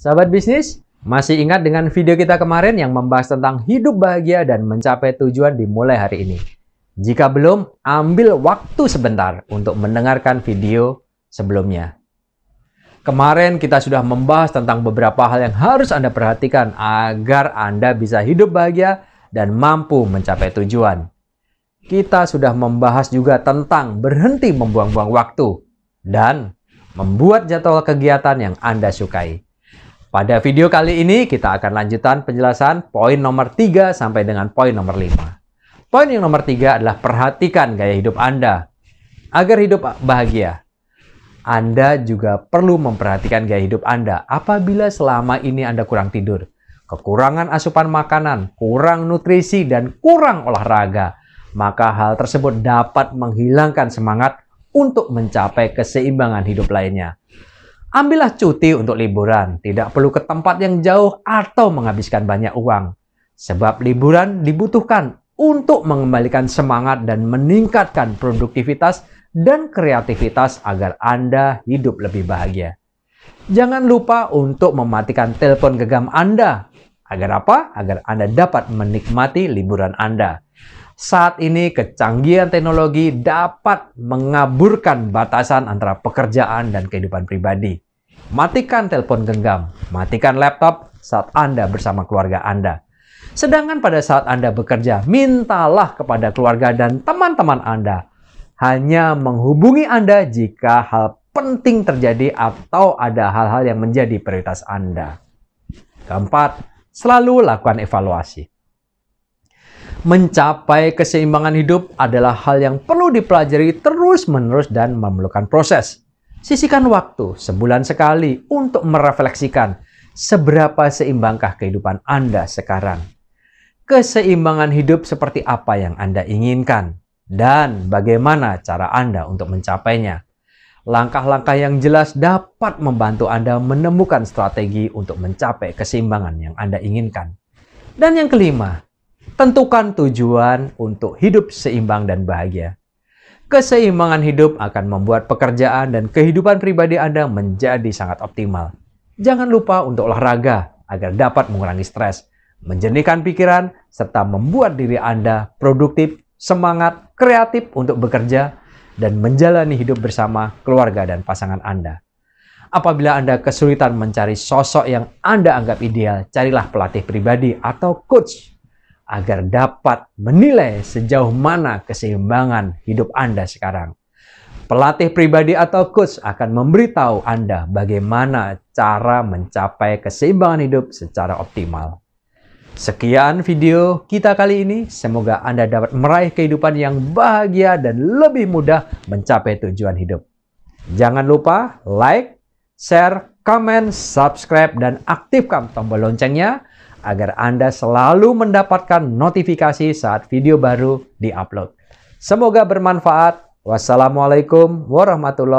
Sahabat bisnis, masih ingat dengan video kita kemarin yang membahas tentang hidup bahagia dan mencapai tujuan dimulai hari ini? Jika belum, ambil waktu sebentar untuk mendengarkan video sebelumnya. Kemarin kita sudah membahas tentang beberapa hal yang harus Anda perhatikan agar Anda bisa hidup bahagia dan mampu mencapai tujuan. Kita sudah membahas juga tentang berhenti membuang-buang waktu dan membuat jadwal kegiatan yang Anda sukai. Pada video kali ini kita akan lanjutkan penjelasan poin nomor 3 sampai dengan poin nomor 5. Poin yang nomor 3 adalah perhatikan gaya hidup Anda agar hidup bahagia. Anda juga perlu memperhatikan gaya hidup Anda apabila selama ini Anda kurang tidur, kekurangan asupan makanan, kurang nutrisi, dan kurang olahraga. Maka hal tersebut dapat menghilangkan semangat untuk mencapai keseimbangan hidup lainnya. Ambillah cuti untuk liburan, tidak perlu ke tempat yang jauh atau menghabiskan banyak uang. Sebab liburan dibutuhkan untuk mengembalikan semangat dan meningkatkan produktivitas dan kreativitas agar Anda hidup lebih bahagia. Jangan lupa untuk mematikan telepon genggam Anda. Agar apa? Agar Anda dapat menikmati liburan Anda. Saat ini kecanggihan teknologi dapat mengaburkan batasan antara pekerjaan dan kehidupan pribadi. Matikan telepon genggam, matikan laptop saat Anda bersama keluarga Anda. Sedangkan pada saat Anda bekerja, mintalah kepada keluarga dan teman-teman Anda. Hanya menghubungi Anda jika hal penting terjadi atau ada hal-hal yang menjadi prioritas Anda. Keempat, selalu lakukan evaluasi mencapai keseimbangan hidup adalah hal yang perlu dipelajari terus-menerus dan memerlukan proses. Sisikan waktu sebulan sekali untuk merefleksikan seberapa seimbangkah kehidupan Anda sekarang. Keseimbangan hidup seperti apa yang Anda inginkan dan bagaimana cara Anda untuk mencapainya. Langkah-langkah yang jelas dapat membantu Anda menemukan strategi untuk mencapai keseimbangan yang Anda inginkan. Dan yang kelima, Tentukan tujuan untuk hidup seimbang dan bahagia. Keseimbangan hidup akan membuat pekerjaan dan kehidupan pribadi Anda menjadi sangat optimal. Jangan lupa untuk olahraga agar dapat mengurangi stres, menjernihkan pikiran, serta membuat diri Anda produktif, semangat, kreatif untuk bekerja, dan menjalani hidup bersama keluarga dan pasangan Anda. Apabila Anda kesulitan mencari sosok yang Anda anggap ideal, carilah pelatih pribadi atau coach agar dapat menilai sejauh mana keseimbangan hidup Anda sekarang. Pelatih pribadi atau coach akan memberitahu Anda bagaimana cara mencapai keseimbangan hidup secara optimal. Sekian video kita kali ini. Semoga Anda dapat meraih kehidupan yang bahagia dan lebih mudah mencapai tujuan hidup. Jangan lupa like, share, komen, subscribe, dan aktifkan tombol loncengnya agar Anda selalu mendapatkan notifikasi saat video baru diupload. Semoga bermanfaat. Wassalamualaikum warahmatullahi